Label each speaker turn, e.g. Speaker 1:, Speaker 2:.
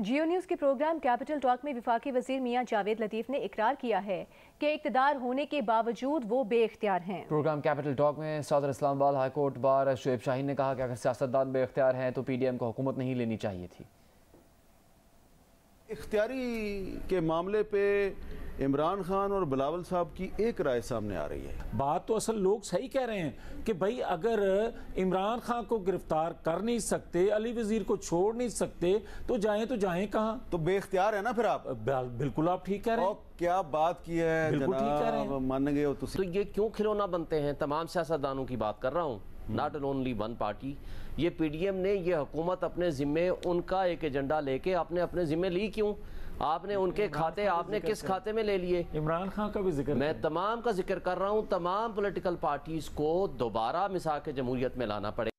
Speaker 1: जियो news के programme capital talk में विफाक वजीर मियां जावेद लतीफ़ ने इकरार किया है कि इकतदार होने के बावजूद वो बेख्तियार हैं
Speaker 2: प्रोग्राम कैपिटल टॉक में सदर इस्लाम high court bar Shoaib Shaheen ने कहा कि अगर सियासतदान बेख्तियार हैं तो पी डी एम को हुकूमत नहीं लेनी चाहिए थी
Speaker 3: इख्तियारी के मामले पे इमरान खान और
Speaker 4: बिलावल साहब की एक राय सामने आ रही है बात तो असल लोग सही कह रहे हैं कि भाई अगर इमरान खान को गिरफ्तार कर नहीं सकते अली वजीर को छोड़ नहीं सकते तो जाएं तो जाएं कहाँ तो बेख्तियार है ना फिर आप बिल्कुल आप ठीक कह रहे हैं क्या बात की है
Speaker 5: मान गए तो, तो ये क्यों खिलौना बनते हैं तमाम सियासतदानों की बात कर रहा हूँ नॉट ओनली वन पार्टी ये पीडीएम ने ये हुकूमत अपने ज़िम्मे उनका एक एजेंडा लेके आपने अपने ज़िम्मे ली क्यों आपने उनके खाते आपने किस खाते में ले लिए इमरान खान का भी जिक्र मैं तमाम का जिक्र कर रहा हूँ तमाम पोलिटिकल पार्टीज़ को दोबारा मिसा के जमहूरियत में लाना पड़ेगा